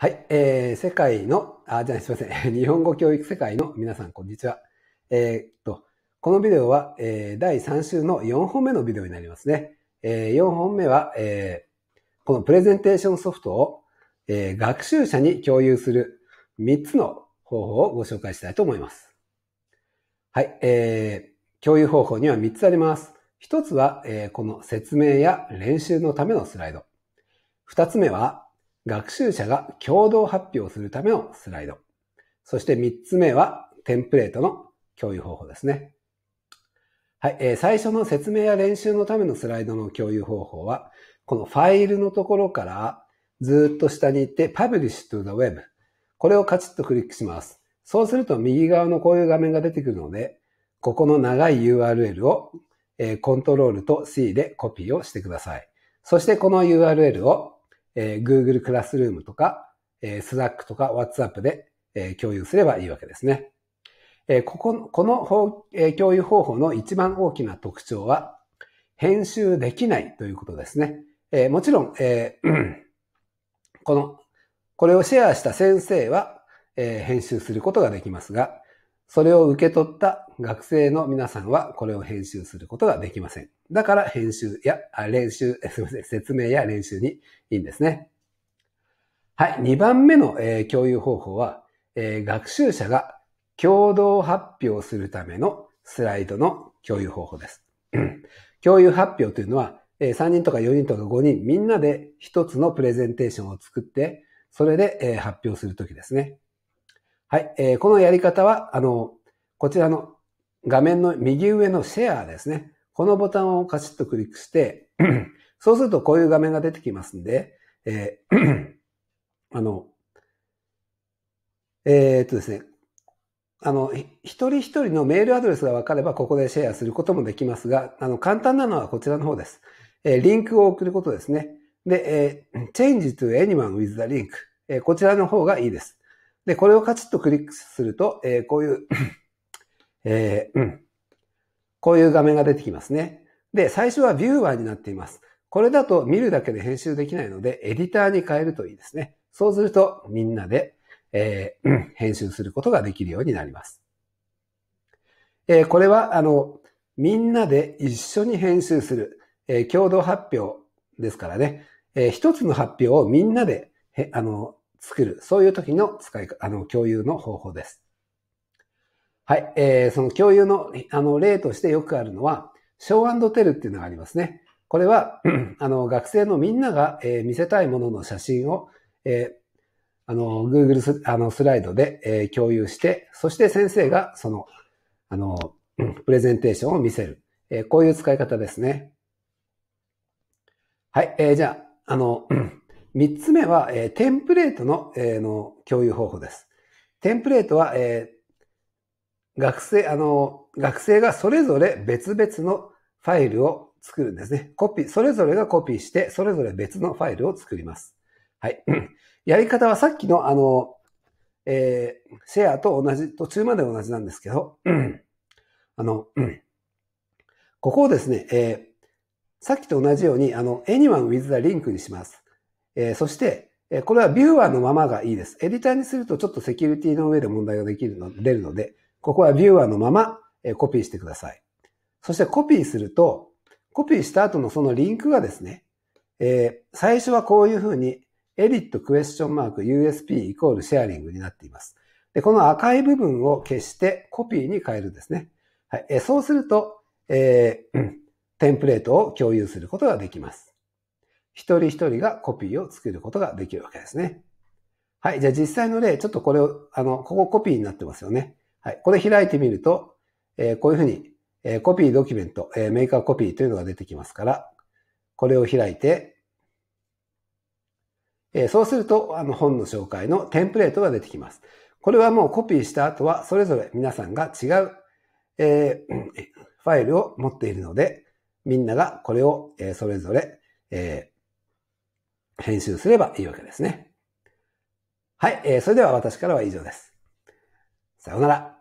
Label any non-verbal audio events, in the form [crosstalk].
はい、えー、世界の、あ、じゃあすいません。[laughs] 日本語教育世界の皆さん、こんにちは。えー、っと、このビデオは、えー、第3週の4本目のビデオになりますね。えー、4本目は、えー、このプレゼンテーションソフトを、えー、学習者に共有する3つの方法をご紹介したいと思います。はい、えー、共有方法には3つあります。1つは、えー、この説明や練習のためのスライド。2つ目は、学習者が共同発表するためのスライド。そして3つ目は、テンプレートの共有方法ですね。はい、えー、最初の説明や練習のためのスライドの共有方法は、このファイルのところからずっと下に行って Publish to the Web。これをカチッとクリックします。そうすると右側のこういう画面が出てくるので、ここの長い URL を、えー、コントロールと C でコピーをしてください。そしてこの URL をえー、Google クラスルームとか、えー、Slack とか WhatsApp で、えー、共有すればいいわけですね。えー、ここ、この、えー、共有方法の一番大きな特徴は、編集できないということですね。えー、もちろん、えー、この、これをシェアした先生は、えー、編集することができますが、それを受け取った学生の皆さんはこれを編集することができません。だから編集や、練習、[laughs] すみません、説明や練習にいいんですね。はい、2番目の、えー、共有方法は、えー、学習者が共同発表するためのスライドの共有方法です。[clears throat] 共有発表というのは、えー、3人とか4人とか5人みんなで1つのプレゼンテーションを作って、それで、えー、発表するときですね。はい、えー、このやり方は、あの、こちらの画面の右上のシェアですね。このボタンをカチッとクリックして、[clears throat] そうするとこういう画面が出てきますんで、えー、[clears throat] あの、えー、っとですね、あの、一人一人のメールアドレスが分かれば、ここでシェアすることもできますが、あの、簡単なのはこちらの方です。えー、リンクを送ることですね。で、えー、change to anyone with the link、えー。こちらの方がいいです。で、これをカチッとクリックすると、えー、こういう [coughs] えー、うん、こういう画面が出てきますね。で、最初はビューワーになっています。これだと見るだけで編集できないので、エディターに変えるといいですね。そうすると、みんなで、えー、編集することができるようになります。えー、これは、あの、みんなで一緒に編集する、えー、共同発表ですからね、えー、一つの発表をみんなで、あの、作る。そういう時の使い、あの、共有の方法です。はい。えー、その共有の、あの、例としてよくあるのは、ショーテルっていうのがありますね。これは、[clears throat] あの、学生のみんなが、えー、見せたいものの写真を、えー、あの、Google スあのスライドで、えー、共有して、そして先生がその、あの、[clears throat] プレゼンテーションを見せる。えー、こういう使い方ですね。はい。えー、じゃあ、あの、[clears throat] 3つ目は、えー、テンプレートの,、えー、の共有方法です。テンプレートは、えー、学生、あの、学生がそれぞれ別々のファイルを作るんですね。コピー、それぞれがコピーして、それぞれ別のファイルを作ります。はい。[clears throat] やり方はさっきの、あの、えー、シェアと同じ、途中まで同じなんですけど、[clears throat] あの、ここをですね、えー、さっきと同じように、あの、anyone with the link にします。えー、そして、えー、これはビューアーのままがいいです。エディターにするとちょっとセキュリティの上で問題ができるの、出るので、ここはビューアーのまま、えー、コピーしてください。そしてコピーすると、コピーした後のそのリンクがですね、えー、最初はこういうふうに、エディットクエスチョンマーク USP イコールシェアリングになっています。で、この赤い部分を消してコピーに変えるんですね。はい。えそうすると、えー、テンプレートを共有することができます。一人一人がコピーを作ることができるわけですね。はい。じゃあ実際の例、ちょっとこれを、あの、ここコピーになってますよね。はい。これ開いてみると、えー、こういうふうに、えー、コピードキュメント、えー、メーカーコピーというのが出てきますから、これを開いて、えー、そうすると、あの、本の紹介のテンプレートが出てきます。これはもうコピーした後は、それぞれ皆さんが違う、えー、ファイルを持っているので、みんながこれを、えー、それぞれ、えー、編集すればいいわけですね。はい、えー、それでは私からは以上です。さようなら。